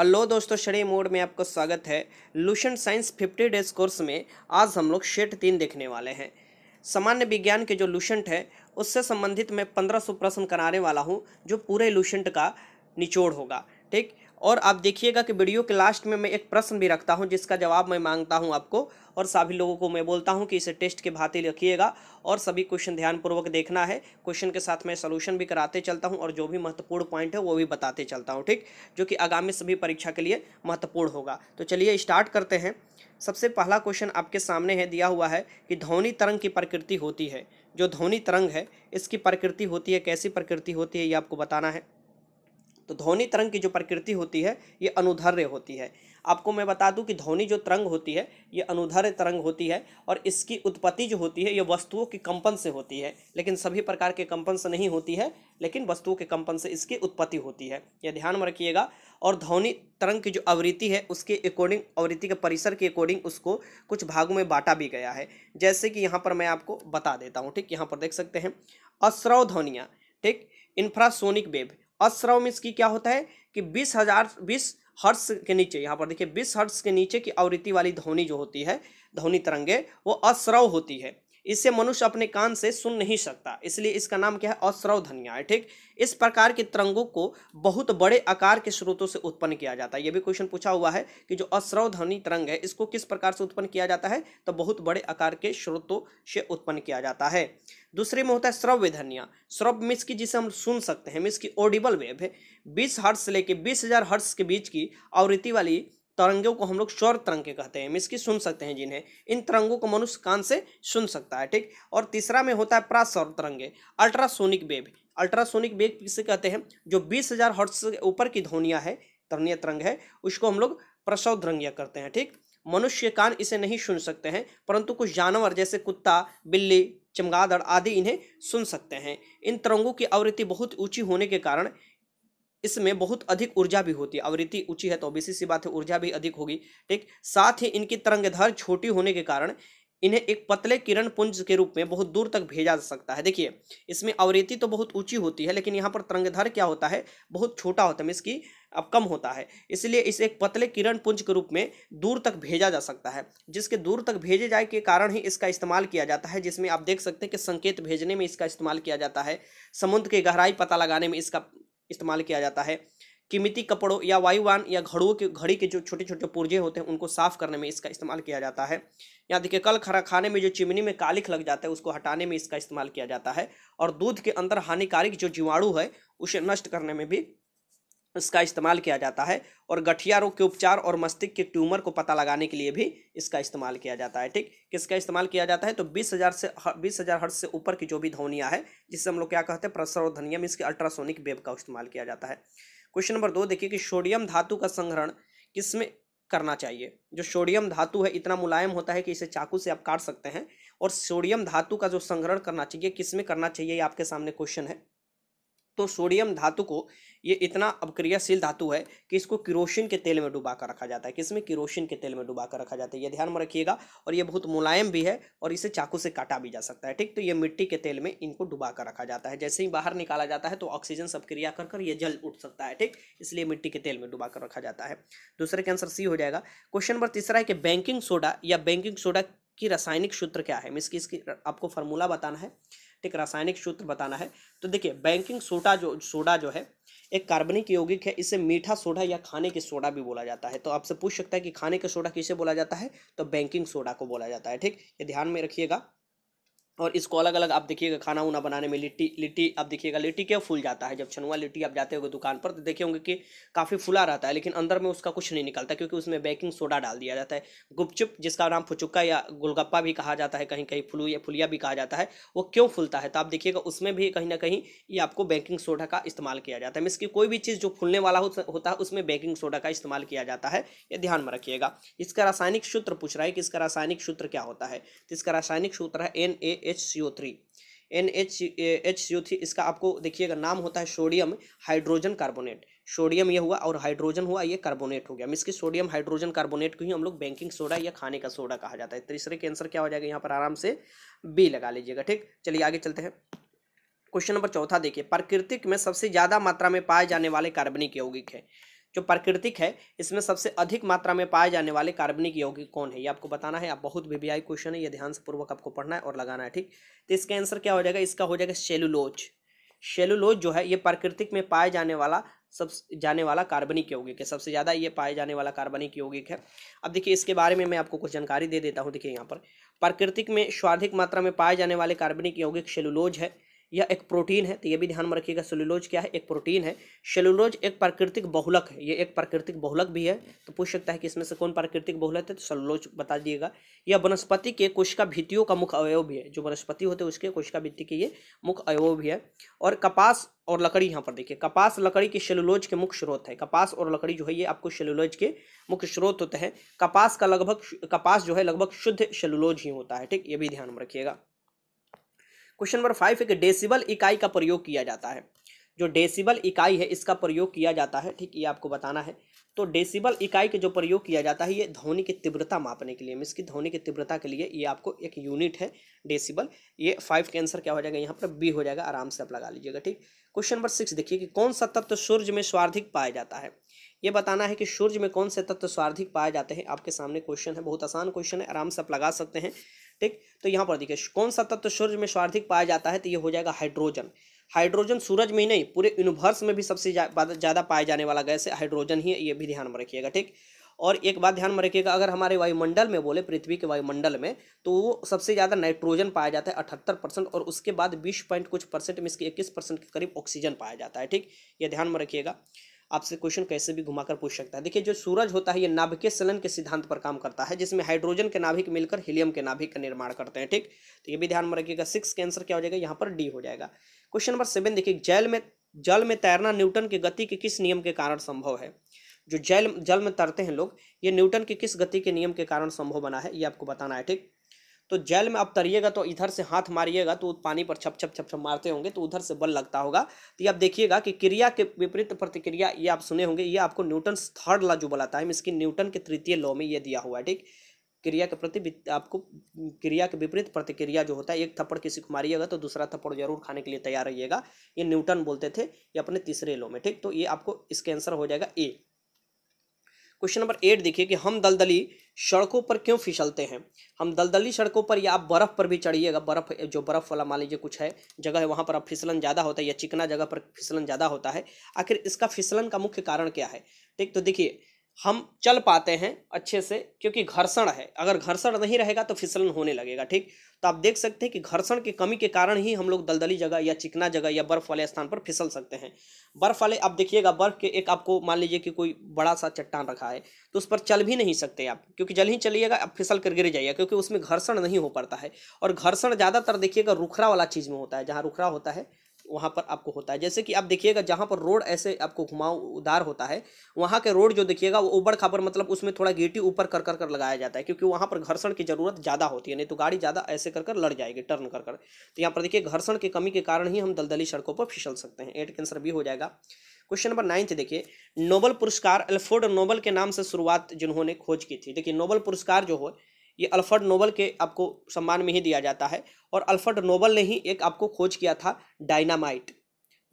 hello दोस्तों शरी mode में आपका स्वागत है लूशन साइंस 50 डेज कोर्स में आज हम लोग शेट तीन देखने वाले हैं सामान्य विज्ञान के जो लूशंट है उससे संबंधित मैं 1500 प्रश्न कराने वाला हूं जो पूरे लूशंट का निचोड़ होगा ठीक और आप देखिएगा कि वीडियो के लास्ट में मैं एक प्रश्न भी रखता हूँ जिसका जवाब मैं मांगता हूँ आपको और सभी लोगों को मैं बोलता हूँ कि इसे टेस्ट के भांति रखिएगा और सभी क्वेश्चन ध्यानपूर्वक देखना है क्वेश्चन के साथ मैं सोल्यूशन भी कराते चलता हूँ और जो भी महत्वपूर्ण पॉइंट है वो भी बताते चलता हूँ ठीक जो कि आगामी सभी परीक्षा के लिए महत्वपूर्ण होगा तो चलिए स्टार्ट करते हैं सबसे पहला क्वेश्चन आपके सामने है दिया हुआ है कि ध्वनि तरंग की प्रकृति होती है जो ध्वनि तरंग है इसकी प्रकृति होती है कैसी प्रकृति होती है ये आपको बताना है तो ध्वनि तरंग की जो प्रकृति होती है ये अनुधर्य होती है आपको मैं बता दूं कि ध्वनि जो तरंग होती है ये अनुधर्य तरंग होती है और इसकी उत्पत्ति जो होती है ये वस्तुओं के कंपन से होती है लेकिन सभी प्रकार के कंपन से नहीं होती है लेकिन वस्तुओं के कंपन से इसकी उत्पत्ति होती है यह ध्यान में रखिएगा और ध्वनि तरंग की जो आवृत्ति है उसके अकॉर्डिंग आवृत्ति के परिसर के अकॉर्डिंग उसको कुछ भागों में बांटा भी गया है जैसे कि यहाँ पर मैं आपको बता देता हूँ ठीक यहाँ पर देख सकते हैं अस्रव ध्वनियाँ ठीक इंफ्रासोनिक वेव अश्रव में इसकी क्या होता है कि बीस हजार बीस हर्ट्स के नीचे यहाँ पर देखिए बीस हर्ट्स के नीचे की आवृत्ति वाली ध्वनि जो होती है ध्वनि तरंगे वो अश्रव होती है इसे मनुष्य अपने कान से सुन नहीं सकता इसलिए इसका नाम क्या है धनिया है ठीक इस प्रकार के तरंगों को बहुत बड़े आकार के स्रोतों से उत्पन्न किया जाता है ये भी क्वेश्चन पूछा हुआ है कि जो ध्वनि तरंग है इसको किस प्रकार से उत्पन्न किया जाता है तो बहुत बड़े आकार के स्रोतों से उत्पन्न किया जाता है दूसरे में होता है श्रव्य धनिया श्रव मिस की जिसे हम सुन सकते हैं मिस की ऑडिबल वेब है बीस हर्ट्स से लेके बीस हज़ार हर्ट्स के बीच की आवृत्ति वाली तरंगों को हम लोग शौर तरंगे कहते हैं मीन्स की सुन सकते हैं जिन्हें इन तरंगों को मनुष्य कान से सुन सकता है ठीक और तीसरा में होता है प्रासौर तरंगे अल्ट्रासोनिक बेब अल्ट्रासोनिक बेब किसे कहते हैं जो बीस हज़ार हर्ट से ऊपर की ध्वनिया है ध्वनिया तरंग है उसको हम लोग प्रसव तरंगिया करते हैं ठीक मनुष्य कान इसे नहीं सुन सकते हैं परंतु कुछ जानवर जैसे कुत्ता बिल्ली चमगादड़ आदि इन्हें सुन सकते हैं इन तरंगों की आवृत्ति बहुत ऊंची होने के कारण इसमें बहुत अधिक ऊर्जा भी होती है आवृत्ति ऊंची है तो ओबीसी सी बात है ऊर्जा भी अधिक होगी ठीक साथ ही इनकी तरंगधार छोटी होने के कारण इन्हें एक पतले किरण पुंज के रूप में बहुत दूर तक भेजा जा सकता है देखिए इसमें आवृत्ति तो बहुत ऊंची होती है लेकिन यहाँ पर तरंगधर क्या होता है बहुत छोटा होता है इसकी अब कम होता है इसलिए इसे एक पतले किरण पुंज के रूप में दूर तक भेजा जा सकता है जिसके दूर तक भेजे जाए के कारण ही इसका इस्तेमाल किया जाता है जिसमें आप देख सकते हैं कि संकेत भेजने में इसका इस्तेमाल किया जाता है समुद्र की गहराई पता लगाने में इसका इस्तेमाल किया जाता है कीमती कपड़ों या वायुवान या घड़ों के घड़ी के जो छोटे छोटे पुर्जे होते हैं उनको साफ करने में इसका इस्तेमाल किया जाता है यहाँ देखिए कल खरा खाने में जो चिमनी में कालिख लग जाता है उसको हटाने में इसका इस्तेमाल किया जाता है और दूध के अंदर हानिकारक जो जीवाणु है उसे नष्ट करने में भी इसका इस्तेमाल किया जाता है और गठिया रोग के उपचार और मस्तिष्क के ट्यूमर को पता लगाने के लिए भी इसका इस्तेमाल किया जाता है ठीक किसका इस्तेमाल किया जाता है तो बीस हज़ार से बीस हज़ार हर्ष से ऊपर की जो भी ध्वनियाँ है जिससे हम लोग क्या कहते हैं प्रसर और धनियम इसके अल्ट्रासोनिक वेब का इस्तेमाल किया जाता है क्वेश्चन नंबर दो देखिए कि सोडियम धातु का संग्रहण किस में करना चाहिए जो सोडियम धातु है इतना मुलायम होता है कि इसे चाकू से आप काट सकते हैं और सोडियम धातु का जो संग्रहण करना चाहिए किस में करना चाहिए ये आपके सामने क्वेश्चन है तो सोडियम धातु को ये इतना अपक्रियाशील धातु है कि इसको किरोशिन के तेल में डुबा कर रखा जाता है किसमें किरोशिन के तेल में डुबा कर रखा जाता है ये ध्यान में रखिएगा और ये बहुत मुलायम भी है और इसे चाकू से काटा भी जा सकता है ठीक तो ये मिट्टी के तेल में इनको डुबा कर रखा जाता है जैसे ही बाहर निकाला जाता है तो ऑक्सीजन सब क्रिया कर कर ये जल उठ सकता है ठीक इसलिए मिट्टी के तेल में डुबा कर रखा जाता है दूसरे के आंसर सी हो जाएगा क्वेश्चन नंबर तीसरा है कि बैंकिंग सोडा या बैंकिंग सोडा की रासायनिक सूत्र क्या है मिस की इसकी आपको फॉर्मूला बताना है ठीक रासायनिक सूत्र बताना है तो देखिए बैंकिंग सोडा जो सोडा जो है एक कार्बनिक यौगिक है इसे मीठा सोडा या खाने के सोडा भी बोला जाता है तो आपसे पूछ सकता है कि खाने का सोडा किसे बोला जाता है तो बैंकिंग सोडा को बोला जाता है ठीक ये ध्यान में रखिएगा और इसको अलग अलग आप देखिएगा खाना उना बनाने में लिट्टी लिट्टी आप देखिएगा लिट्टी क्या फूल जाता है जब छनुआ लिट्टी आप जाते हो दुकान पर तो देखे होंगे कि काफ़ी फुला रहता है लेकिन अंदर में उसका कुछ नहीं निकलता क्योंकि उसमें बेकिंग सोडा डाल दिया जाता है गुपचुप जिसका नाम फुचुक्का या गोलगप्पा भी कहा जाता है कहीं कहीं फुलू या फुलिया भी कहा जाता है वो क्यों फूलता है तो आप देखिएगा उसमें भी कहीं ना कहीं ये आपको बेकिंग सोडा का इस्तेमाल किया जाता है मीन्स की कोई भी चीज़ जो फूलने वाला होता है उसमें बेकिंग सोडा का इस्तेमाल किया जाता है ये ध्यान में रखिएगा इसका रासायनिक सूत्र पूछ रहा है कि इसका रासायनिक सूत्र क्या होता है तो इसका रासायनिक सूत्र है N A H C O three N H H C O three इसका आपको देखिएगा नाम होता है सोडियम हाइड्रोजन कार्बोनेट सोडियम ये हुआ और हाइड्रोजन हुआ ये कार्बोनेट हो गया मीस कि सोडियम हाइड्रोजन कार्बोनेट को ही हम लोग बैंकिंग सोडा या खाने का सोडा कहा जाता है तीसरे के आंसर क्या हो जाएगा यहाँ पर आराम से बी लगा लीजिएगा ठीक चलिए आगे चलते हैं क्वेश्चन नंबर चौथा देखिए प्राकृतिक में सबसे ज़्यादा मात्रा में पाए जाने वाले कार्बनिक यौगिक है जो प्राकृतिक है इसमें सबसे अधिक मात्रा में पाए जाने वाले कार्बनिक यौगिक कौन है ये आपको बताना है आप बहुत वीवीआई क्वेश्चन है ये ध्यान से पूर्वक आपको पढ़ना है और लगाना है ठीक तो इसका आंसर क्या हो जाएगा इसका हो जाएगा सेलुलोज सेलुलोज जो है ये प्राकृतिक में पाए जाने वाला सब जाने वाला कार्बनिक यौगिक है सबसे ज़्यादा ये पाए जाने वाला कार्बनिक यौगिक है अब देखिए इसके बारे में मैं आपको कुछ जानकारी दे देता हूँ देखिए यहाँ पर प्राकृतिक में स्वाधिक मात्रा में पाए जाने वाले कार्बनिक यौगिक सेलुलोज है यह एक प्रोटीन है तो ये भी ध्यान में रखिएगा सेलुलोज क्या है एक प्रोटीन है सेलुलोज एक प्राकृतिक बहुलक है ये एक प्राकृतिक बहुलक भी है तो पूछ सकता है कि इसमें से कौन प्राकृतिक बहुलक है तो सेलुलोज बता दिएगा यह वनस्पति के कोशिका भित्तियों का मुख्य अवयव भी है जो वनस्पति होते हैं उसके कोशिका भित्ति के ये मुख्य अवयव भी है और कपास और लकड़ी यहाँ पर देखिए कपास लकड़ी के सेलुलोज के मुख्य स्रोत है कपास और लकड़ी जो है ये आपको सेलुलोज के मुख्य स्रोत होते हैं कपास का लगभग कपास जो है लगभग शुद्ध सेलुलोज ही होता है ठीक ये भी ध्यान में रखिएगा क्वेश्चन नंबर फाइव है कि डेसिबल इकाई का प्रयोग किया जाता है जो डेसिबल इकाई है इसका प्रयोग किया जाता है ठीक ये आपको बताना है तो डेसिबल इकाई के जो प्रयोग किया जाता है ये ध्वनि की तीव्रता मापने के लिए मीन्स की ध्वनि की तीव्रता के लिए ये आपको एक यूनिट है डेसिबल ये फाइव के आंसर क्या हो जाएगा यहाँ पर बी हो जाएगा आराम से आप लगा लीजिएगा ठीक क्वेश्चन नंबर सिक्स देखिए कि कौन सा तत्व सूर्य में स्वार्धिक पाया जाता है ये बताना है कि सूर्य में कौन से तत्व स्वार्धिक पाए जाते हैं आपके सामने क्वेश्चन है बहुत आसान क्वेश्चन है आराम से आप लगा सकते हैं ठीक तो यहाँ पर देखिए कौन सा तत्व सूर्य में स्वार्धिक पाया जाता है तो ये हो जाएगा हाइड्रोजन हाइड्रोजन सूरज में ही नहीं पूरे यूनिवर्स में भी सबसे ज़्यादा पाए जाने वाला गैस है हाइड्रोजन ही है ये भी ध्यान में रखिएगा ठीक और एक बात ध्यान में रखिएगा अगर हमारे वायुमंडल में बोले पृथ्वी के वायुमंडल में तो वो सबसे ज़्यादा नाइट्रोजन पाया जाता है अठहत्तर परसेंट और उसके बाद बीस पॉइंट कुछ परसेंट में इसके इक्कीस परसेंट के करीब ऑक्सीजन पाया जाता है ठीक ये ध्यान में रखिएगा आपसे क्वेश्चन कैसे भी घुमाकर पूछ सकता है देखिए जो सूरज होता है ये नाभिकीय सलन के सिद्धांत पर काम करता है जिसमें हाइड्रोजन के नाभिक मिलकर हीलियम के नाभिक का निर्माण करते हैं ठीक तो ये भी ध्यान में रखिएगा सिक्स के आंसर क्या हो जाएगा यहाँ पर डी हो जाएगा क्वेश्चन नंबर सेवन देखिए जैल में जल में तैरना न्यूटन की गति के किस नियम के कारण संभव है जो जल जल में तैरते हैं लोग ये न्यूटन के किस गति के नियम के कारण संभव बना है ये आपको बताना है ठीक तो जेल में आप तरिएगा तो इधर से हाथ मारिएगा तो पानी पर छप छप छप छप मारते होंगे तो उधर से बल लगता होगा तो ये आप देखिएगा कि क्रिया के विपरीत प्रतिक्रिया ये आप सुने होंगे ये आपको न्यूटन थर्ड लॉ जो बुलाता है इसकी न्यूटन के तृतीय लॉ में ये दिया हुआ है ठीक क्रिया के प्रति आपको क्रिया के विपरीत प्रतिक्रिया जो होता है एक थप्पड़ किसी को मारिएगा तो दूसरा थप्पड़ जरूर खाने के लिए तैयार रहिएगा ये न्यूटन बोलते थे ये अपने तीसरे लो में ठीक तो ये आपको इसके आंसर हो जाएगा ए क्वेश्चन नंबर एट देखिए कि हम दलदली सड़कों पर क्यों फिसलते हैं हम दलदली सड़कों पर या आप बर्फ़ पर भी चढ़िएगा बर्फ़ जो बर्फ़ वाला मान लीजिए कुछ है जगह है वहाँ पर आप फिसलन ज़्यादा होता है या चिकना जगह पर फिसलन ज़्यादा होता है आखिर इसका फिसलन का मुख्य कारण क्या है ठीक तो देखिए हम चल पाते हैं अच्छे से क्योंकि घर्षण है अगर घर्षण नहीं रहेगा तो फिसलन होने लगेगा ठीक तो आप देख सकते हैं कि घर्षण की कमी के कारण ही हम लोग दलदली जगह या चिकना जगह या बर्फ़ वाले स्थान पर फिसल सकते हैं बर्फ़ वाले आप देखिएगा बर्फ़ के एक आपको मान लीजिए कि कोई बड़ा सा चट्टान रखा है तो उस पर चल भी नहीं सकते आप क्योंकि जल ही चलिएगा आप फिसल कर गिर जाइएगा क्योंकि उसमें घर्षण नहीं हो पाता है और घर्षण ज़्यादातर देखिएगा रुखरा वाला चीज़ में होता है जहाँ रुखरा होता है वहाँ पर आपको होता है जैसे कि आप देखिएगा जहाँ पर रोड ऐसे आपको घुमाव उधार होता है वहाँ के रोड जो देखिएगा वो उबड़ खाबड़ मतलब उसमें थोड़ा गिटी ऊपर कर कर कर लगाया जाता है क्योंकि वहाँ पर घर्षण की ज़रूरत ज़्यादा होती है नहीं तो गाड़ी ज़्यादा ऐसे कर कर लड़ जाएगी टर्न कर कर तो यहाँ पर देखिए घर्षण की कमी के कारण ही हम दलदली सड़कों पर फिसल सकते हैं एट कैंसर भी हो जाएगा क्वेश्चन नंबर नाइन्थ देखिए नोबल पुरस्कार एल्फोर्ड नोबल के नाम से शुरुआत जिन्होंने खोज की थी देखिए नोबल पुरस्कार जो हो ये अल्फर्ड नोबल के आपको सम्मान में ही दिया जाता है और अल्फर्ड नोबल ने ही एक आपको खोज किया था डायनामाइट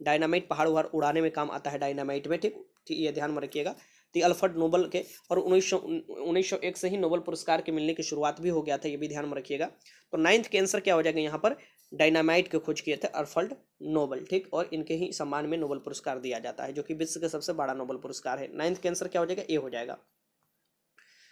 डायनामाइट पहाड़ वहाड़ उड़ाने में काम आता है डायनामाइट में ठीक ठीक तो ये ध्यान में रखिएगा तो अल्फर्ड नोबल के और उन्नीस सौ एक से ही नोबल पुरस्कार के मिलने की शुरुआत भी हो गया था ये भी ध्यान में रखिएगा तो नाइन्थ के आंसर क्या हो जाएगा यहाँ पर डायनामाइट के खोज किए थे अल्फर्ड नोबल ठीक और इनके ही सम्मान में नोबल पुरस्कार दिया जाता है जो कि विश्व का सबसे बड़ा नोबल पुरस्कार है नाइन्थ के आंसर क्या हो जाएगा ए हो जाएगा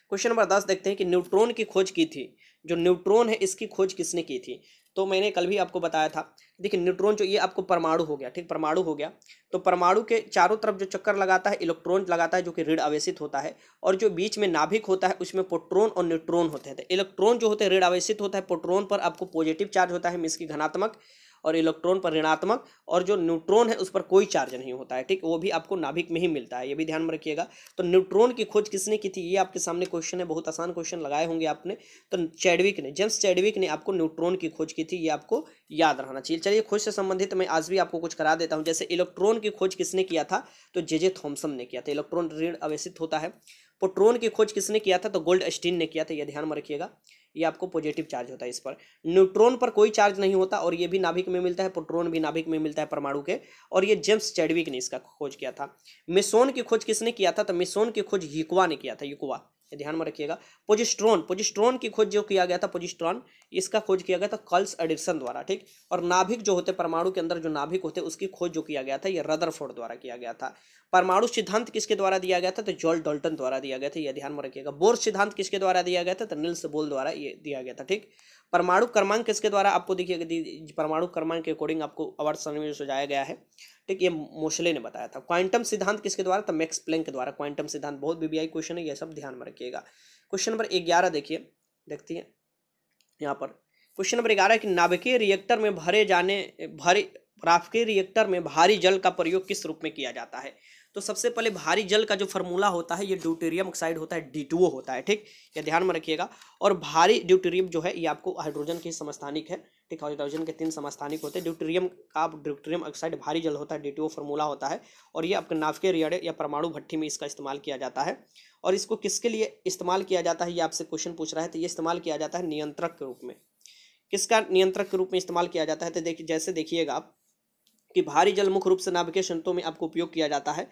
क्वेश्चन नंबर दस देखते हैं कि न्यूट्रॉन की खोज की थी जो न्यूट्रॉन है इसकी खोज किसने की थी तो मैंने कल भी आपको बताया था देखिए न्यूट्रॉन जो ये आपको परमाणु हो गया ठीक परमाणु हो गया तो परमाणु के चारों तरफ जो चक्कर लगाता है इलेक्ट्रॉन लगाता है जो कि ऋण आवेशित होता है और जो बीच में नाभिक होता है उसमें पोट्रोन और न्यूट्रॉन होते हैं तो इलेक्ट्रॉन जो होते हैं ऋण आवेशित होता है पोट्रोन पर आपको पॉजिटिव चार्ज होता है मिस की घनात्मक और इलेक्ट्रॉन पर ऋणात्मक और जो न्यूट्रॉन है उस पर कोई चार्ज नहीं होता है ठीक वो भी आपको नाभिक में ही मिलता है ये भी ध्यान में रखिएगा तो न्यूट्रॉन की खोज किसने की थी ये आपके सामने क्वेश्चन है बहुत आसान क्वेश्चन लगाए होंगे आपने तो चैडविक ने जेम्स चैडविक ने आपको न्यूट्रॉन की खोज की थी ये आपको याद रहना चाहिए चलिए खोज से संबंधित मैं आज भी आपको कुछ करा देता हूँ जैसे इलेक्ट्रॉन की खोज किसने किया था तो जे जे थॉम्सन ने किया था इलेक्ट्रॉन ऋण अवेशित होता है पोट्रोन की खोज किसने किया था तो गोल्ड स्टीन ने किया था यह ध्यान में रखिएगा ये आपको पॉजिटिव चार्ज होता है इस पर न्यूट्रॉन पर कोई चार्ज नहीं होता और ये भी नाभिक में मिलता है प्रोट्रॉन भी नाभिक में मिलता है परमाणु के और ये जेम्स चैडविक ने इसका खोज किया था मिसोन की खोज किसने किया था तो मिसोन की खोज युकवा ने किया था युकवा ध्यान में रखिएगा पोजिस्ट्रॉन पोजिस्ट्रॉन की खोज जो किया गया था पोजिस्ट्रॉन इसका खोज किया गया था कल्स एडिसन द्वारा ठीक और नाभिक जो होते परमाणु के अंदर जो नाभिक होते उसकी खोज जो किया गया था ये रदरफोर्ड द्वारा किया गया था परमाणु सिद्धांत किसके द्वारा दिया गया था तो जॉल डॉल्टन द्वारा दिया गया था यह ध्यान में रखिएगा बोर सिद्धांत किसके द्वारा दिया गया था तो नील्स बोल द्वारा ये दिया गया था ठीक परमाणु क्रमांक किसके द्वारा आपको देखिए परमाणु क्रमांक के अकॉर्डिंग आपको अवार्ड सर में गया है ठीक ये मोशले ने बताया था क्वांटम सिद्धांत किसके द्वारा था मैक्स प्लैंक के द्वारा क्वांटम सिद्धांत बहुत बीबीआई क्वेश्चन है यह सब ध्यान में रखिएगा क्वेश्चन नंबर ग्यारह देखिए देखती है यहाँ पर क्वेश्चन नंबर ग्यारह कि नाभिकीय रिएक्टर में भरे जाने भरे राफके रिएक्टर में भारी जल का प्रयोग किस रूप में किया जाता है तो सबसे पहले भारी जल का जो फॉर्मूला होता है ये ड्यूटेरियम ऑक्साइड होता है डी होता है ठीक ये ध्यान में रखिएगा और भारी ड्यूटेरियम जो है ये आपको हाइड्रोजन की समस्थानिक है ठीक है हाइड्रोजन के तीन समस्थानिक होते हैं ड्यूटेरियम का ड्यूटेरियम ऑक्साइड भारी जल होता है डी फॉर्मूला होता है और ये आपके नाफके के रियड़े या परमाणु भट्टी में इसका इस्तेमाल किया जाता है और इसको किसके लिए इस्तेमाल किया जाता है ये आपसे क्वेश्चन पूछ रहा है तो ये इस्तेमाल किया जाता है नियंत्रक के रूप में किसका नियंत्रक के रूप में इस्तेमाल किया जाता है तो देखिए जैसे देखिएगा आप कि भारी जल मुख्य रूप से नाभिकीय संतों में आपको उपयोग किया जाता है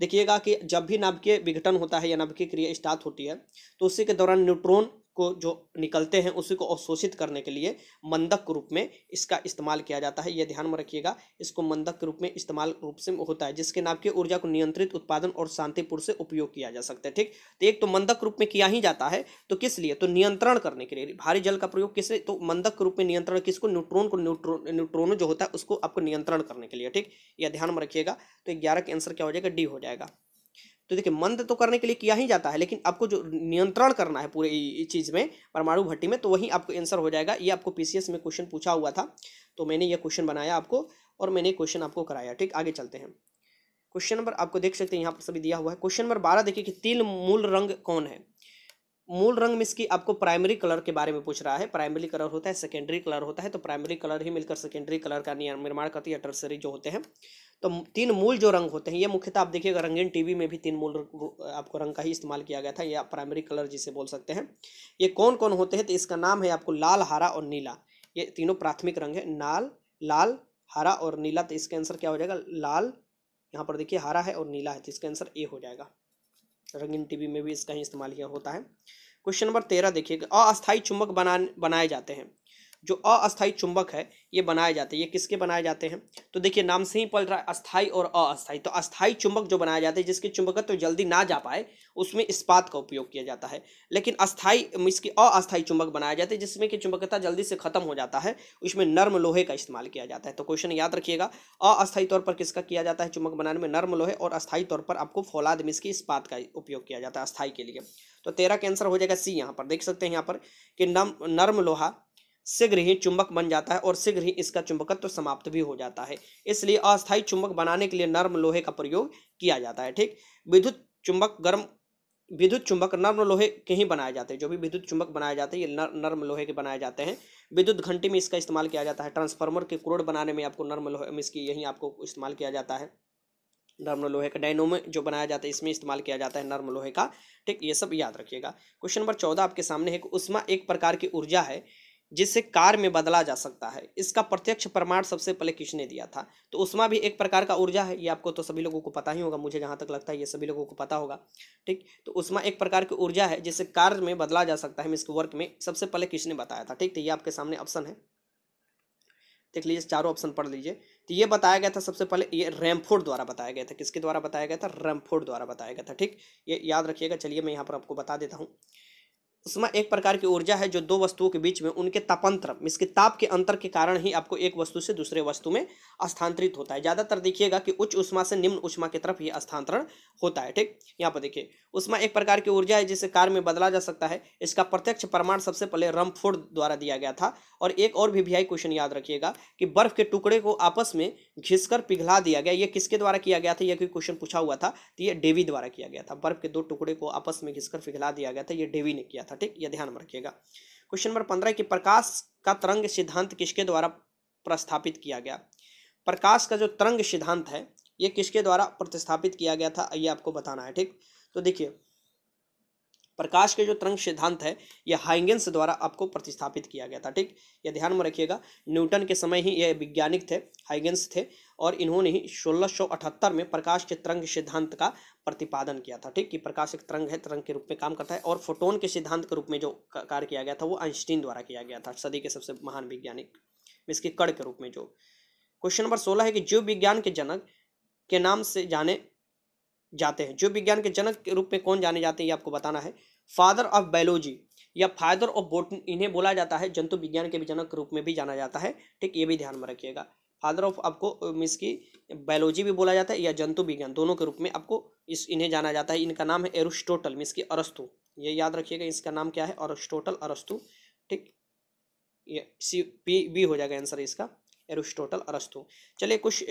देखिएगा कि जब भी नाभिकीय विघटन होता है या नाभिकीय क्रिया स्टार्ट होती है तो उसी के दौरान न्यूट्रॉन को जो निकलते हैं उसी को अवशोषित करने के लिए मंदक के रूप में इसका इस्तेमाल किया जाता है यह ध्यान में रखिएगा इसको मंदक के रूप में इस्तेमाल रूप से होता है जिसके नाम की ऊर्जा को नियंत्रित उत्पादन और शांतिपूर्ण से उपयोग किया जा सकता है ठीक तो एक तो मंदक रूप में किया ही जाता है तो किस लिए तो नियंत्रण करने के लिए भारी जल का प्रयोग किस तो मंदक रूप में नियंत्रण किसको न्यूट्रॉन को न्यूट्रॉन न्यूट्रोन जो होता है उसको आपको नियंत्रण करने के लिए ठीक यह ध्यान में रखिएगा तो ग्यारह के आंसर क्या हो जाएगा डी हो जाएगा तो देखिए मंद तो करने के लिए किया ही जाता है लेकिन आपको जो नियंत्रण करना है पूरे चीज़ में परमाणु भट्टी में तो वही आपको आंसर हो जाएगा ये आपको पीसीएस में क्वेश्चन पूछा हुआ था तो मैंने यह क्वेश्चन बनाया आपको और मैंने क्वेश्चन आपको कराया ठीक आगे चलते हैं क्वेश्चन नंबर आपको देख सकते हैं यहाँ पर सभी दिया हुआ है क्वेश्चन नंबर बारह देखिए कि तिल मूल रंग कौन है मूल रंग में इसकी आपको प्राइमरी कलर के बारे में पूछ रहा है प्राइमरी कलर होता है सेकेंडरी कलर होता है तो प्राइमरी कलर ही मिलकर सेकेंडरी कलर का निर्माण करती है टर्सरी जो होते हैं तो तीन मूल जो रंग होते हैं ये मुख्यतः आप देखिएगा रंगीन टीवी में भी तीन मूल आपको रंग का ही इस्तेमाल किया गया था या प्राइमरी कलर जिसे बोल सकते हैं ये कौन कौन होते हैं तो इसका नाम है आपको लाल हरा और नीला ये तीनों प्राथमिक रंग है नाल लाल हरा और नीला तो इसका आंसर क्या हो जाएगा लाल यहाँ पर देखिए हरा है और नीला है तो इसका आंसर ए हो जाएगा रंगीन टीवी में भी इसका ही इस्तेमाल किया होता है क्वेश्चन नंबर तेरह देखिएगा अस्थायी चुंबक बना बनाए जाते हैं जो अस्थायी चुंबक है ये बनाए जाते हैं ये किसके बनाए जाते हैं तो देखिए नाम से ही पल रहा है अस्थायी और अस्थायी तो अस्थायी चुंबक जो बनाए जाते हैं जिसके चुंबकत्व तो जल्दी ना जा पाए उसमें इस्पात का उपयोग किया जाता है लेकिन अस्थायी इसके अस्थायी चुंबक बनाए जाते हैं जिसमें कि चुंबकता जल्दी से खत्म हो जाता है उसमें नर्म लोहे का इस्तेमाल किया जाता है तो क्वेश्चन याद रखिएगा अस्थायी तौर पर किसका किया जाता है चुंबक बनाने में नर्म लोहे और अस्थायी तौर पर आपको फौलाद मिस की इस्पात का उपयोग किया जाता है अस्थाई के लिए तो तेरह के आंसर हो जाएगा सी यहाँ पर देख सकते हैं यहाँ पर कि नम नर्म लोहा शीघ्र ही चुंबक बन जाता है और शीघ्र ही इसका चुंबकत्व तो समाप्त भी हो जाता है इसलिए अस्थायी चुंबक बनाने के लिए नर्म लोहे का प्रयोग किया जाता है ठीक विद्युत चुंबक गर्म विद्युत चुंबक नर्म लोहे के ही बनाए जाते हैं जो भी विद्युत चुंबक बनाए जाते हैं ये नर, नर्म लोहे के बनाए जाते हैं विद्युत घंटी में इसका इस्तेमाल किया जाता है ट्रांसफार्मर के क्रोड बनाने में आपको नर्म लोहे में इसकी यही आपको इस्तेमाल किया जाता है नर्म लोहे का में जो बनाया जाता है इसमें इस्तेमाल किया जाता है नर्म लोहे का ठीक ये सब याद रखिएगा क्वेश्चन नंबर चौदह आपके सामने है कि उष्मा एक प्रकार की ऊर्जा है जिसे कार में बदला जा सकता है इसका प्रत्यक्ष प्रमाण सबसे पहले किसने दिया था तो उष्मा भी एक प्रकार का ऊर्जा है ये आपको तो सभी लोगों को पता ही होगा मुझे जहाँ तक लगता है ये सभी लोगों को पता होगा ठीक तो उष्मा एक प्रकार की ऊर्जा है जिसे कार में बदला जा सकता है इसके वर्क में सबसे पहले किसने बताया था ठीक तो ये आपके सामने ऑप्शन है देख लीजिए चारों ऑप्शन पढ़ लीजिए तो ये बताया गया था सबसे पहले ये रैमफोर्ड द्वारा बताया गया था किसके द्वारा बताया गया था रैमफोर्ड द्वारा बताया गया था ठीक ये याद रखिएगा चलिए मैं यहाँ पर आपको बता देता हूँ उसमें एक प्रकार की ऊर्जा है जो दो वस्तुओं के बीच में उनके तापांतर इसके ताप के अंतर के कारण ही आपको एक वस्तु से दूसरे वस्तु में स्थानांतरित होता है ज़्यादातर देखिएगा कि उच्च उष्मा से निम्न उष्मा की तरफ ये स्थानांतरण होता है ठीक यहाँ पर देखिए उष्मा एक प्रकार की ऊर्जा है जिसे कार में बदला जा सकता है इसका प्रत्यक्ष प्रमाण सबसे पहले रमफोर्ड द्वारा दिया गया था और एक और भी भी क्वेश्चन याद रखिएगा कि बर्फ के टुकड़े को आपस में घिस पिघला दिया गया ये किसके द्वारा किया गया था यह क्वेश्चन पूछा हुआ था तो ये डेवी द्वारा किया गया था बर्फ के दो टुकड़े को आपस में घिस पिघला दिया गया था ये डेवी ने किया था था ठीक यह ध्यान में रखिएगा क्वेश्चन नंबर पंद्रह कि प्रकाश का तरंग सिद्धांत किसके द्वारा प्रस्थापित किया गया प्रकाश का जो तरंग सिद्धांत है ये किसके द्वारा प्रतिस्थापित किया गया था ये आपको बताना है ठीक तो देखिए प्रकाश के जो तरंग सिद्धांत है यह हाइगेंस द्वारा आपको प्रतिस्थापित किया गया था ठीक यह ध्यान में रखिएगा न्यूटन के समय ही यह वैज्ञानिक थे हाइगेंस थे और इन्होंने ही सोलह में प्रकाश के तरंग सिद्धांत का प्रतिपादन किया था ठीक कि प्रकाश एक तरंग है तरंग के रूप में काम करता है और फोटोन के सिद्धांत के रूप में जो कार्य किया गया था वो आइंस्टीन द्वारा किया गया था सदी के सबसे महान वैज्ञानिक इसके कड़ के रूप में जो क्वेश्चन नंबर सोलह है कि जीव विज्ञान के जनक के नाम से जाने जाते हैं जीव विज्ञान के जनक के रूप में कौन जाने जाते हैं ये आपको बताना है फादर ऑफ बायोलॉजी या फादर ऑफ बोटनी इन्हें बोला जाता है जंतु विज्ञान के जनक रूप में भी जाना जाता है ठीक ये भी ध्यान में रखिएगा फादर ऑफ आपको मीन्स की बायोलॉजी भी बोला जाता है या जंतु विज्ञान दोनों के रूप में आपको इस इन्हें जाना जाता है इनका नाम है एरिस्टोटल मीन्स की अरस्तु ये याद रखिएगा इसका नाम क्या है अरस्टोटल अरस्तु ठीक ये सी पी बी हो जाएगा आंसर इसका एरिस्टोटल अरस्तु चलिए कुछ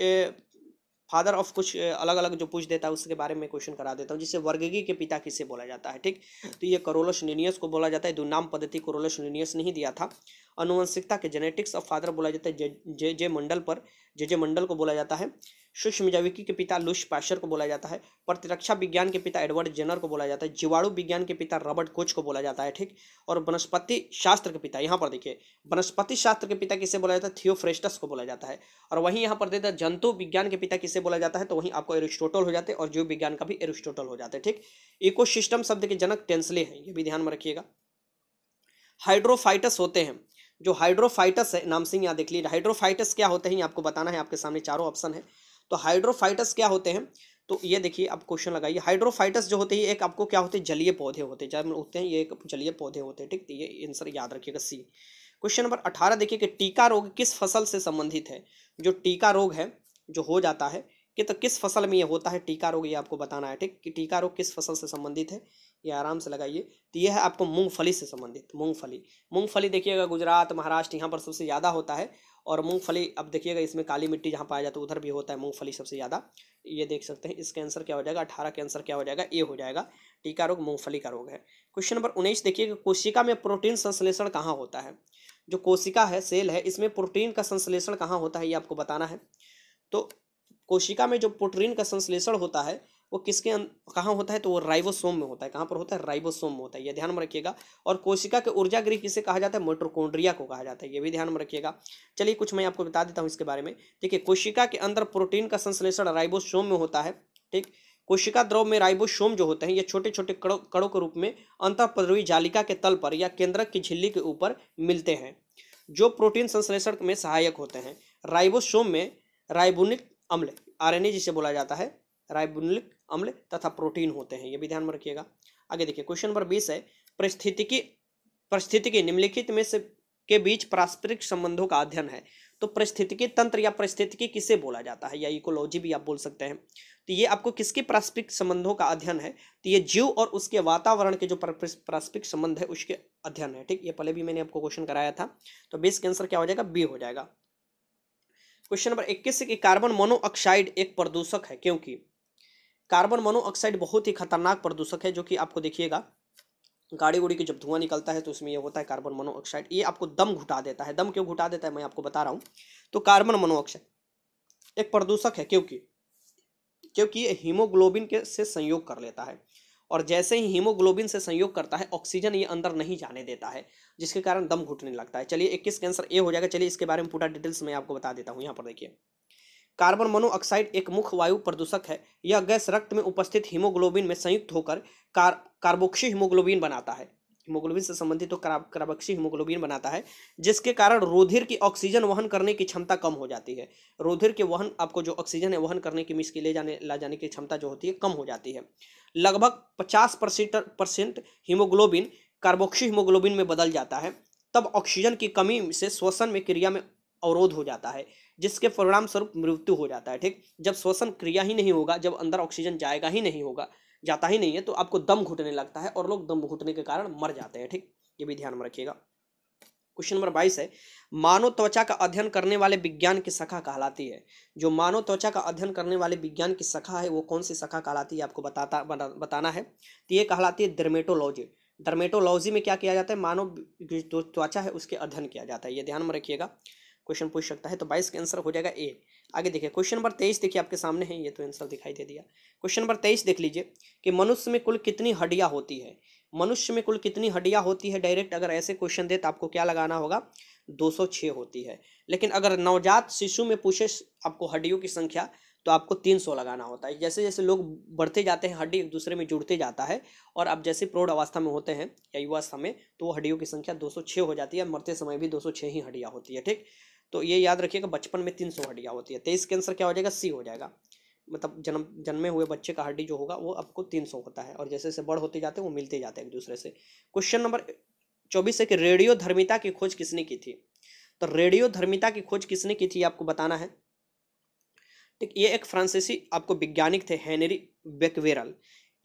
फादर ऑफ कुछ अलग अलग जो पूछ देता है उसके बारे में क्वेश्चन करा देता हूँ जिसे वर्गगी के पिता किसे बोला जाता है ठीक तो ये करोलस निनियस को बोला जाता है दुनाम पद्धति करोलस ने नहीं दिया था अनुवंशिकता के जेनेटिक्स ऑफ फादर बोला जाता है जे, जे मंडल पर जे जे मंडल को बोला जाता है जैविकी के पिता लुश पाशर को बोला जाता है प्रतिरक्षा विज्ञान के पिता एडवर्ड जेनर को बोला जाता है जीवाणु विज्ञान के पिता रॉबर्ट कोच को बोला जाता है ठीक और वनस्पति शास्त्र के पिता यहाँ पर देखिए वनस्पति शास्त्र के पिता किसे बोला जाता है थियोफ्रेस्टस को बोला जाता है और वहीं यहाँ पर देता है जंतु विज्ञान के पिता किसे बोला जाता है तो वहीं आपको एरिस्टोटल हो जाते हैं और जीव विज्ञान का भी एरिस्टोटल हो जाता है ठीक इको शब्द के जनक टेंसले हैं ये भी ध्यान में रखिएगा हाइड्रोफाइटस होते हैं जो हाइड्रोफाइटस है नाम सिंह यहाँ देख लीजिए हाइड्रोफाइटस क्या होते हैं आपको बताना है आपके सामने चारों ऑप्शन है तो हाइड्रोफाइटस क्या होते हैं तो ये देखिए आप क्वेश्चन लगाइए हाइड्रोफाइटस जो होते हैं एक आपको क्या होते हैं जलीय पौधे होते हैं जब उठते हैं ये एक जलीय पौधे होते हैं ठीक तो ये आंसर याद रखिएगा सी क्वेश्चन नंबर अठारह देखिए कि टीका रोग किस फसल से संबंधित है जो टीका रोग है जो हो जाता है कि तो किस फसल में ये होता है टीका रोग ये आपको बताना है ठीक कि टीका रोग किस फसल से संबंधित है ये आराम से लगाइए तो ये है आपको मूंगफली से संबंधित मूंगफली मूंगफली देखिएगा गुजरात महाराष्ट्र यहाँ पर सबसे ज़्यादा होता है और मूंगफली अब देखिएगा इसमें काली मिट्टी जहाँ पाया जाता है उधर भी होता है मूंगफली सबसे ज़्यादा ये देख सकते हैं इसका आंसर क्या हो जाएगा अठारह कैंसर आंसर क्या हो जाएगा ए हो जाएगा टीका रोग मूँगफली का रोग है क्वेश्चन नंबर उन्नीस देखिएगा कोशिका में प्रोटीन संश्लेषण कहाँ होता है जो कोशिका है सेल है इसमें प्रोटीन का संश्लेषण कहाँ होता है ये आपको बताना है तो कोशिका में जो प्रोटीन का संश्लेषण होता है वो किसके अं-, कहाँ होता है तो वो राइबोसोम में होता है कहाँ पर होता है राइबोसोम में होता है ये ध्यान में रखिएगा और कोशिका के ऊर्जा गृह किसे कहा जाता है मोटोकोन्ड्रिया को कहा जाता है ये भी ध्यान में रखिएगा चलिए कुछ मैं आपको बता देता हूँ इसके बारे में देखिए कोशिका के अंदर प्रोटीन का संश्लेषण राइबोसोम में होता है ठीक कोशिका द्रव में राइबोसोम जो होते हैं ये छोटे छोटे कड़ों कड़ों के रूप में अंतरपद्रवी जालिका के तल पर या केंद्रक की झिल्ली के ऊपर मिलते हैं जो प्रोटीन संश्लेषण में सहायक होते हैं राइबोसोम में राइबोनिक अम्ल आरएनए जिसे बोला जाता है राइबोनुलिक अम्ल तथा प्रोटीन होते हैं ये भी ध्यान में रखिएगा आगे देखिए क्वेश्चन नंबर बीस है परिस्थितिकी परिस्थितिकी निम्नलिखित में से के बीच पारस्परिक संबंधों का अध्ययन है तो परिस्थितिकी तंत्र या परिस्थितिकी किसे बोला जाता है या इकोलॉजी भी आप बोल सकते हैं तो ये आपको किसके पारस्परिक संबंधों का अध्ययन है तो ये जीव और उसके वातावरण के जो पारस्परिक संबंध है उसके अध्ययन है ठीक ये पहले भी मैंने आपको क्वेश्चन कराया था तो बेस के आंसर क्या हो जाएगा बी हो जाएगा क्वेश्चन नंबर इक्कीस कार्बन मोनोऑक्साइड एक प्रदूषक है क्योंकि कार्बन मोनोऑक्साइड बहुत ही खतरनाक प्रदूषक है जो कि आपको देखिएगा गाड़ी गुड़ी की जब धुआं निकलता है तो उसमें ये होता है कार्बन मोनोऑक्साइड ये आपको दम घुटा देता है दम क्यों घुटा देता है मैं आपको बता रहा हूँ तो कार्बन मोनोऑक्साइड एक प्रदूषक है क्योंकि क्योंकि ये हीमोग्लोबिन के से संयोग कर लेता है और जैसे ही हीमोग्लोबिन से संयोग करता है ऑक्सीजन ये अंदर नहीं जाने देता है जिसके कारण दम घुटने लगता है चलिए किस कैंसर ए हो जाएगा चलिए इसके बारे में पूरा डिटेल्स मैं आपको बता देता हूँ यहाँ पर देखिए कार्बन मोनोऑक्साइड एक मुख्य वायु प्रदूषक है यह गैस रक्त में उपस्थित हीमोग्लोबिन में संयुक्त होकर कार कार्बोक्सी हीमोग्लोबिन बनाता है हीमोग्लोबिन से संबंधित तो कराब हीमोग्लोबिन बनाता है जिसके कारण रोधिर की ऑक्सीजन वहन करने की क्षमता कम हो जाती है रोधिर के वहन आपको जो ऑक्सीजन है वहन करने की मीस ले जाने ला जाने की क्षमता जो होती है कम हो जाती है लगभग पचास परसेंट हीमोग्लोबिन कार्बोक्सी हीमोग्लोबिन में बदल जाता है तब ऑक्सीजन की कमी से श्वसन में क्रिया में अवरोध हो जाता है जिसके परिणाम स्वरूप मृत्यु हो जाता है ठीक जब श्वसन क्रिया ही नहीं होगा जब अंदर ऑक्सीजन जाएगा ही नहीं होगा जाता ही नहीं है तो आपको दम घुटने लगता है और लोग दम घुटने के कारण मर जाते हैं ठीक ये भी ध्यान में रखिएगा क्वेश्चन नंबर बाईस है मानव त्वचा का अध्ययन करने वाले विज्ञान की शाखा कहलाती है जो मानव त्वचा का अध्ययन करने वाले विज्ञान की शाखा है वो कौन सी शाखा कहलाती है आपको बताता बताना है तो ये कहलाती है डर्मेटोलॉजी डर्मेटोलॉजी में क्या किया जाता है मानव जो त्वचा है उसके अध्ययन किया जाता है ये ध्यान में रखिएगा क्वेश्चन पूछ सकता है तो बाईस का आंसर हो जाएगा ए आगे देखिए क्वेश्चन नंबर तेईस देखिए आपके सामने है ये तो आंसर दिखाई दे दिया क्वेश्चन नंबर तेईस देख लीजिए कि मनुष्य में कुल कितनी हड्डियाँ होती है मनुष्य में कुल कितनी हड्डियाँ होती है डायरेक्ट अगर ऐसे क्वेश्चन दे तो आपको क्या लगाना होगा 206 होती है लेकिन अगर नवजात शिशु में पूछे आपको हड्डियों की संख्या तो आपको 300 लगाना होता है जैसे जैसे लोग बढ़ते जाते हैं हड्डी एक दूसरे में जुड़ते जाता है और आप जैसे प्रौढ़ अवस्था में होते हैं या युवा अवस्था में तो वो हड्डियों की संख्या 206 हो जाती है मरते समय भी 206 ही हड्डियाँ होती है ठीक तो ये याद रखिएगा बचपन में तीन सौ हड्डियाँ होती है तेईस के आंसर क्या हो जाएगा सी हो जाएगा मतलब जन्म जन्मे हुए बच्चे का हड्डी जो होगा वो आपको तीन सौ होता है और जैसे जैसे बड़ होते जाते हैं वो मिलते जाते हैं एक दूसरे से क्वेश्चन नंबर चौबीस है कि रेडियो धर्मिता की खोज किसने की थी तो रेडियो धर्मिता की खोज किसने की थी आपको बताना है ठीक ये एक फ्रांसीसी आपको वैज्ञानिक थे हेनरी बेकवेरल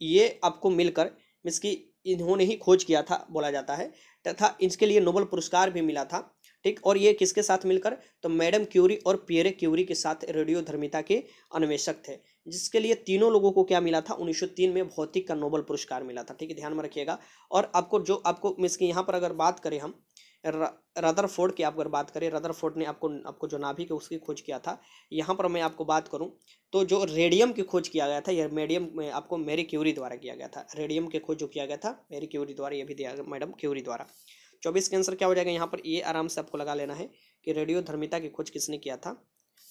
ये आपको मिलकर मिस की इन्होंने ही खोज किया था बोला जाता है तथा इसके लिए नोबल पुरस्कार भी मिला था ठीक और ये किसके साथ मिलकर तो मैडम क्यूरी और पियरे क्यूरी के साथ रेडियोधर्मिता के अन्वेषक थे जिसके लिए तीनों लोगों को क्या मिला था 1903 में भौतिक का नोबल पुरस्कार मिला था ठीक है ध्यान में रखिएगा और आपको जो आपको मिस की यहाँ पर अगर बात करें हम रदर फोर्ड की आप अगर बात करें रदर फोर्ड ने आपको आपको जो नाभिक है उसकी खोज किया था यहाँ पर मैं आपको बात करूँ तो जो रेडियम की खोज किया गया था यह मेडियम में आपको मेरी क्यूरी द्वारा किया गया था रेडियम की खोज जो किया गया था मेरी क्यूरी द्वारा ये भी दिया मैडम क्यूरी द्वारा चौबीस का आंसर क्या हो जाएगा यहाँ पर ये आराम से आपको लगा लेना है कि रेडियो धर्मिता की खोज किसने किया था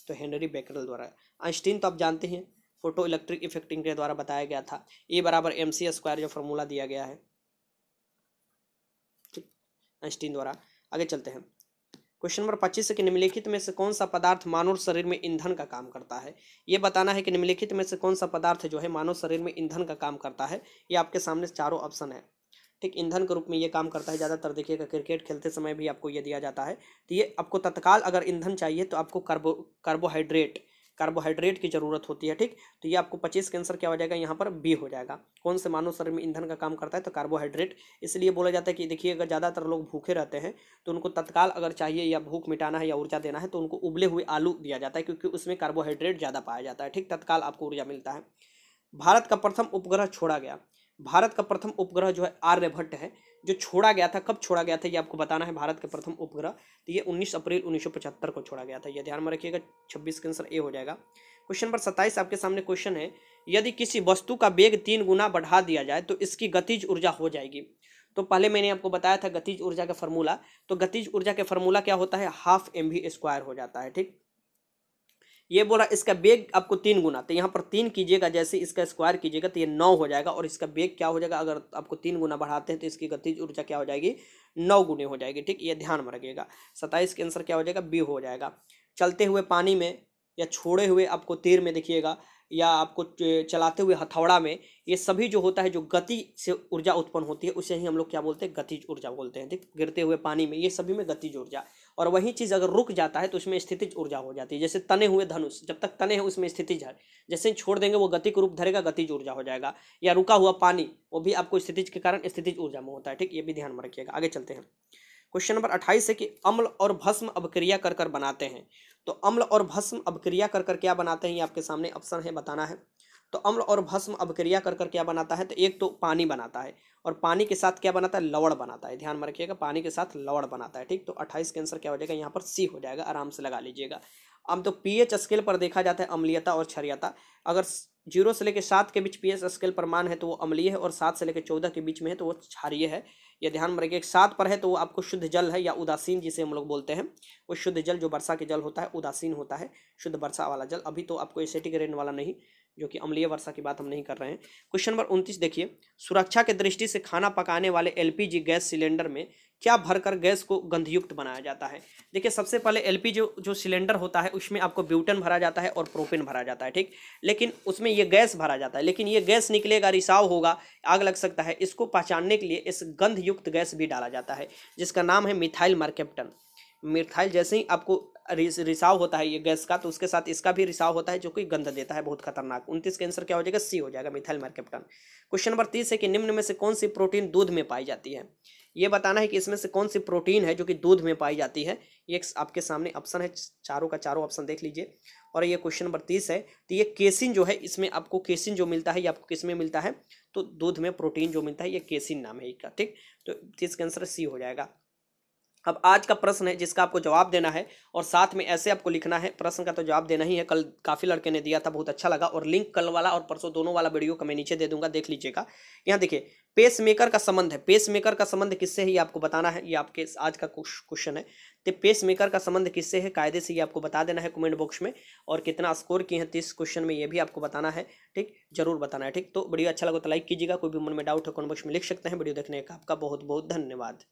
तो हेनरी बेकरल द्वारा आइंस्टीन तो आप जानते हैं फोटो इलेक्ट्रिक इफेक्टिंग के द्वारा बताया गया था ए बराबर एम सी स्क्वायर जो फॉर्मूला दिया गया है ठीक आइंस्टीन द्वारा आगे चलते हैं क्वेश्चन नंबर पच्चीस कि निम्नलिखित में से कौन सा पदार्थ मानव शरीर में ईंधन का काम करता है ये बताना है कि निम्नलिखित में से कौन सा पदार्थ जो है मानव शरीर में ईंधन का काम करता है ये आपके सामने चारों ऑप्शन है ठीक ईंधन के रूप में ये काम करता है ज़्यादातर देखिएगा क्रिकेट खेलते समय भी आपको ये दिया जाता है तो ये आपको तत्काल अगर ईंधन चाहिए तो आपको कार्बो कार्बोहाइड्रेट कार्बोहाइड्रेट की ज़रूरत होती है ठीक तो ये आपको पच्चीस के आंसर क्या हो जाएगा यहाँ पर बी हो जाएगा कौन से मानव शरीर में ईंधन का काम करता है तो कार्बोहाइड्रेट इसलिए बोला जाता है कि देखिए अगर ज़्यादातर लोग भूखे रहते हैं तो उनको तत्काल अगर चाहिए या भूख मिटाना है या ऊर्जा देना है तो उनको उबले हुए आलू दिया जाता है क्योंकि उसमें कार्बोहाइड्रेट ज़्यादा पाया जाता है ठीक तत्काल आपको ऊर्जा मिलता है भारत का प्रथम उपग्रह छोड़ा गया भारत का प्रथम उपग्रह जो है आर्यभट्ट है जो छोड़ा गया था कब छोड़ा गया था ये आपको बताना है भारत के प्रथम उपग्रह तो ये 19 अप्रैल 1975 को छोड़ा गया था ये ध्यान में रखिएगा 26 का आंसर ए हो जाएगा क्वेश्चन नंबर 27 आपके सामने क्वेश्चन है यदि किसी वस्तु का वेग तीन गुना बढ़ा दिया जाए तो इसकी गतिज ऊर्जा हो जाएगी तो पहले मैंने आपको बताया था गतिज ऊर्जा का फॉर्मूला तो गतिज ऊर्जा के फॉर्मूला क्या होता है हाफ एम स्क्वायर हो जाता है ठीक ये बोला इसका बेग आपको तीन गुना तो यहाँ पर तीन कीजिएगा जैसे इसका स्क्वायर कीजिएगा तो ये नौ हो जाएगा और इसका बेग क्या हो जाएगा अगर आपको तीन गुना बढ़ाते हैं तो इसकी गतिज ऊर्जा क्या हो जाएगी नौ गुने हो जाएगी ठीक ये ध्यान में रखिएगा सत्ताईस के आंसर क्या हो जाएगा बी हो जाएगा चलते हुए पानी में या छोड़े हुए आपको तीर में देखिएगा या आपको चलाते हुए हथौड़ा में ये सभी जो होता है जो गति से ऊर्जा उत्पन्न होती है उसे ही हम लोग क्या बोलते हैं गतिज ऊर्जा बोलते हैं ठीक गिरते हुए पानी में ये सभी में गतिज ऊर्जा और वही चीज़ अगर रुक जाता है तो उसमें स्थितिज ऊर्जा हो जाती है जैसे तने हुए धनुष जब तक तने हैं उसमें स्थितिज है जैसे ही छोड़ देंगे वो गति के रूप धरेगा गतिज ऊर्जा हो जाएगा या रुका हुआ पानी वो भी आपको स्थितिज के कारण स्थितिज ऊर्जा में होता है ठीक ये भी ध्यान में रखिएगा आगे चलते हैं क्वेश्चन नंबर अट्ठाईस है कि अम्ल और भस्म अभिक्रिया कर कर बनाते हैं तो अम्ल और भस्म अभिक्रिया कर कर क्या बनाते हैं ये आपके सामने ऑप्शन है बताना है तो अम्ल और भस्म अभिक्रिया कर कर क्या बनाता है तो एक तो पानी बनाता है और पानी के साथ क्या बनाता है लवड़ बनाता है ध्यान में रखिएगा पानी के साथ लवड़ बनाता है ठीक तो अट्ठाईस के आंसर क्या हो जाएगा यहाँ पर सी हो जाएगा आराम से लगा लीजिएगा अब तो पीएच स्केल पर देखा जाता है अम्लियता और क्षरियता अगर जीरो से लेकर सात के बीच पी एस स्केल पर मान है तो वो अम्लीय है और सात से लेकर चौदह के बीच में है तो वो क्षारिय है या ध्यान में रखिए सात पर है तो वो आपको शुद्ध जल है या उदासीन जिसे हम लोग बोलते हैं वो शुद्ध जल जो वर्षा के जल होता है उदासीन होता है शुद्ध वर्षा वाला जल अभी तो आपको एसेटिक रेन वाला नहीं जो कि अम्लीय वर्षा की बात हम नहीं कर रहे हैं क्वेश्चन नंबर उनतीस देखिए सुरक्षा के दृष्टि से खाना पकाने वाले एलपीजी गैस सिलेंडर में क्या भरकर गैस को गंधयुक्त बनाया जाता है देखिए सबसे पहले एलपी जो जो सिलेंडर होता है उसमें आपको ब्यूटन भरा जाता है और प्रोपेन भरा जाता है ठीक लेकिन उसमें ये गैस भरा जाता है लेकिन ये गैस निकलेगा रिसाव होगा आग लग सकता है इसको पहचानने के लिए इस गंधयुक्त गैस भी डाला जाता है जिसका नाम है मिथाइल मार्केप्टन मिथाइल जैसे ही आपको रिसाव होता है ये गैस का तो उसके साथ इसका भी रिसाव होता है जो कि गंध देता है बहुत खतरनाक उनतीस के आंसर क्या हो जाएगा सी हो जाएगा मिथाइल मार्केप्टन क्वेश्चन नंबर तीस है कि निम्न में से कौन सी प्रोटीन दूध में पाई जाती है ये बताना है कि इसमें से कौन सी प्रोटीन है जो कि दूध में पाई जाती है ये आपके सामने ऑप्शन है चारों का चारों ऑप्शन देख लीजिए और ये क्वेश्चन नंबर तीस है तो ये केसिन जो है इसमें आपको केसिन जो मिलता है ये आपको किस में मिलता है तो दूध में प्रोटीन जो मिलता है ये केसिन नाम है इसका ठीक तो तीस का आंसर सी हो जाएगा अब आज का प्रश्न है जिसका आपको जवाब देना है और साथ में ऐसे आपको लिखना है प्रश्न का तो जवाब देना ही है कल काफ़ी लड़के ने दिया था बहुत अच्छा लगा और लिंक कल वाला और परसों दोनों वाला वीडियो का मैं नीचे दे दूंगा देख लीजिएगा यहाँ देखिए पेस मेकर का संबंध है पेस मेकर का संबंध किससे है ये आपको बताना है ये आपके आज का क्वेश्चन है तो पेस मेकर का संबंध किससे है कायदे से ये आपको बता देना है कमेंट बॉक्स में और कितना स्कोर किए हैं तीस क्वेश्चन में ये भी आपको बताना है ठीक जरूर बताना है ठीक तो वीडियो अच्छा लगा तो लाइक कीजिएगा कोई भी मन में डाउट है कमेंट बॉक्स में लिख सकते हैं वीडियो देखने का आपका बहुत बहुत धन्यवाद